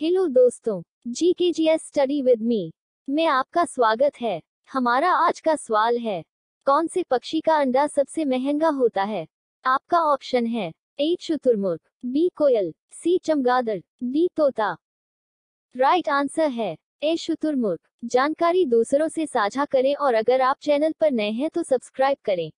hello दोस्तों G K G S study with me में आपका स्वागत है हमारा आज का सवाल है कौन से पक्षी का अंडा सबसे महंगा होता है आपका ऑप्शन है ए शुतुरमुर्ग बी कोयल सी चमगादड़ डी तोता राइट आंसर है ए शुतुरमुर्ग जानकारी दूसरों से साझा करें और अगर आप चैनल पर नए हैं तो सब्सक्राइब करें